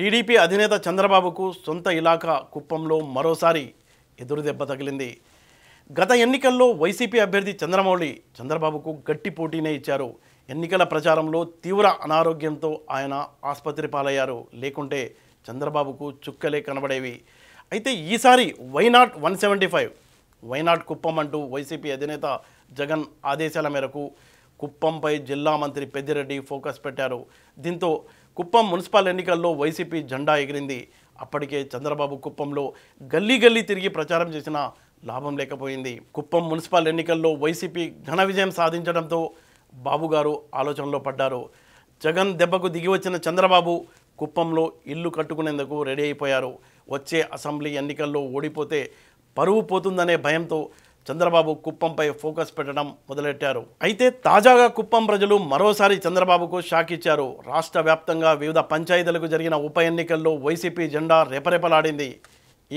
TDP అధినేత చంద్రబాబుకు సొంత ఇలాకా కుప్పంలో మరోసారి ఎదురుదెబ్బ తగిలింది గత ఎన్నికల్లో వైసీపీ అభ్యర్థి చంద్రమౌళి చంద్రబాబుకు గట్టి పోటీనే ఇచ్చారు ఎన్నికల ప్రచారంలో తీవ్ర అనారోగ్యంతో ఆయన ఆసుపత్రి పాలయ్యారు లేకుంటే చంద్రబాబుకు చుక్కలే కనబడేవి అయితే ఈసారి why not one seventy five why not Kuppam అంటూ వైసీపీ అధినేత జగన్ ఆదేశాల మేరకు కుప్పంపై జిల్లా మంత్రి పెద్దిరెడ్డి ఫోకస్ పెట్టారు దీంతో కుప్పం మున్సిపల్ ఎన్నికల్లో వైసీపీ జెండా ఎగిరింది అప్పటికే చంద్రబాబు కుప్పంలో గల్లీ గల్లీ తిరిగి ప్రచారం చేసిన లాభం లేకపోయింది కుప్పం మున్సిపల్ ఎన్నికల్లో వైసీపీ ఘన విజయం సాధించడంతో బాబుగారు ఆలోచనలో పడ్డారు జగన్ దెబ్బకు దిగివచ్చిన చంద్రబాబు కుప్పంలో ఇల్లు కట్టుకునేందుకు రెడీ అయిపోయారు వచ్చే అసెంబ్లీ ఎన్నికల్లో ఓడిపోతే పరువు పోతుందనే భయంతో చంద్రబాబు కుప్పంపై ఫోకస్ పెట్టడం మొదలెట్టారు అయితే తాజాగా కుప్పం ప్రజలు మరోసారి చంద్రబాబుకు షాక్ ఇచ్చారు రాష్ట్ర వ్యాప్తంగా వివిధ పంచాయతీలకు జరిగిన ఉప ఎన్నికల్లో వైసీపీ జెండా రెపరెపలాడింది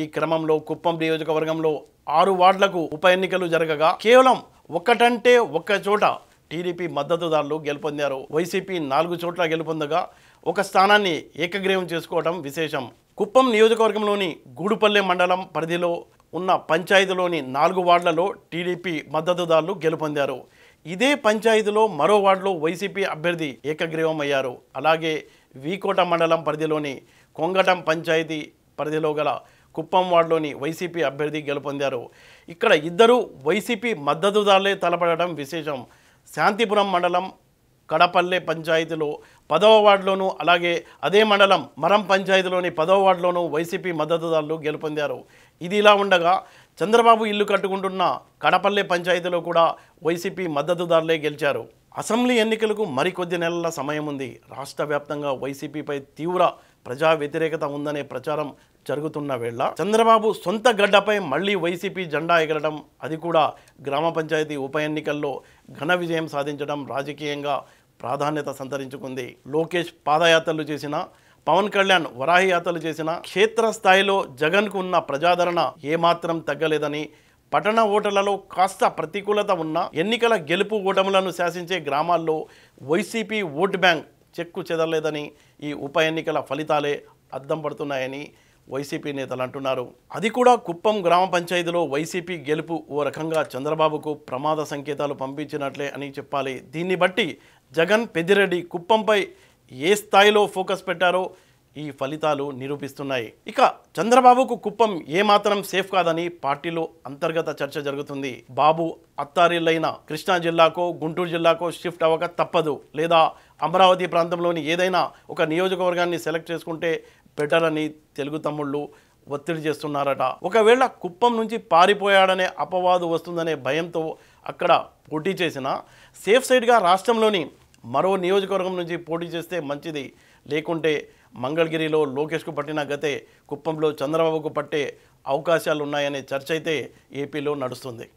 ఈ క్రమంలో కుప్పం నియోజకవర్గంలో ఆరు వార్డులకు ఉప ఎన్నికలు జరగగా కేవలం ఒక్కటంటే ఒక్క చోట టీడీపీ మద్దతుదారులు గెలుపొందారు వైసీపీ నాలుగు చోట్ల గెలుపొందగా ఒక స్థానాన్ని ఏకగ్రీవం చేసుకోవడం విశేషం కుప్పం నియోజకవర్గంలోని గూడుపల్లె మండలం పరిధిలో ఉన్న పంచాయతీలోని నాలుగు వార్డులలో టీడీపీ మద్దతుదారులు గెలుపొందారు ఇదే పంచాయతీలో మరో వార్డులో వైసీపీ అభ్యర్థి ఏకగ్రీవం అయ్యారు అలాగే వీకోట మండలం పరిధిలోని కొంగటం పంచాయతీ పరిధిలో గల కుప్పం వార్డులోని వైసీపీ అభ్యర్థి గెలుపొందారు ఇక్కడ ఇద్దరు వైసీపీ మద్దతుదారులే తలపడటం విశేషం శాంతిపురం మండలం కడపల్లె పంచాయతీలో పదవ వార్డులోనూ అలాగే అదే మండలం మరం పంచాయతీలోని పదవ వార్డులోనూ వైసీపీ మద్దతుదారులు గెలుపొందారు ఇది ఇలా ఉండగా చంద్రబాబు ఇల్లు కట్టుకుంటున్న కడపల్లె పంచాయతీలో కూడా వైసీపీ మద్దతుదారులే గెలిచారు అసెంబ్లీ ఎన్నికలకు మరికొద్ది నెలల సమయం ఉంది రాష్ట్ర వ్యాప్తంగా వైసీపీపై తీవ్ర ప్రజా వ్యతిరేకత ఉందనే ప్రచారం జరుగుతున్న వేళ చంద్రబాబు సొంత గడ్డపై మళ్ళీ వైసీపీ జెండా ఎగరడం అది కూడా గ్రామ పంచాయతీ ఉప ఎన్నికల్లో ఘన విజయం సాధించడం రాజకీయంగా ప్రాధాన్యత సంతరించుకుంది లోకేష్ పాదయాత్రలు చేసిన పవన్ కళ్యాణ్ వరాహి యాత్రలు చేసిన క్షేత్రస్థాయిలో జగన్కు ఉన్న ప్రజాదరణ ఏమాత్రం తగ్గలేదని పట్టణ ఓటర్లలో కాస్త ప్రతికూలత ఉన్న ఎన్నికల గెలుపు ఓటములను శాసించే గ్రామాల్లో వైసీపీ ఓటు బ్యాంక్ చెక్కు చెదరలేదని ఈ ఉప ఎన్నికల ఫలితాలే అద్దం పడుతున్నాయని వైసీపీ నేతలు అంటున్నారు అది కూడా కుప్పం గ్రామ పంచాయతీలో వైసీపీ గెలుపు ఓ రకంగా చంద్రబాబుకు ప్రమాద సంకేతాలు పంపించినట్లే అని చెప్పాలి దీన్ని బట్టి జగన్ పెద్దిరెడ్డి కుప్పంపై ఏ స్థాయిలో ఫోకస్ పెట్టారో ఈ ఫలితాలు నిరూపిస్తున్నాయి ఇక చంద్రబాబుకు కుప్పం ఏమాత్రం సేఫ్ కాదని పార్టీలో అంతర్గత చర్చ జరుగుతుంది బాబు అత్తారిల్లైన కృష్ణా జిల్లాకో గుంటూరు జిల్లాకో షిఫ్ట్ అవ్వక తప్పదు లేదా అమరావతి ప్రాంతంలోని ఏదైనా ఒక నియోజకవర్గాన్ని సెలెక్ట్ చేసుకుంటే పెట్టాలని తెలుగు తమ్ముళ్ళు ఒత్తిడి చేస్తున్నారట ఒకవేళ కుప్పం నుంచి పారిపోయాడనే అపవాదు వస్తుందనే భయంతో అక్కడ పోటీ చేసిన సేఫ్ సైడ్గా రాష్ట్రంలోని మరో నియోజకవర్గం నుంచి పోటీ చేస్తే మంచిది లేకుంటే మంగళగిరిలో లోకేష్కు పట్టిన గతే కుప్పంలో చంద్రబాబుకు పట్టే అవకాశాలు ఉన్నాయనే చర్చ అయితే ఏపీలో నడుస్తుంది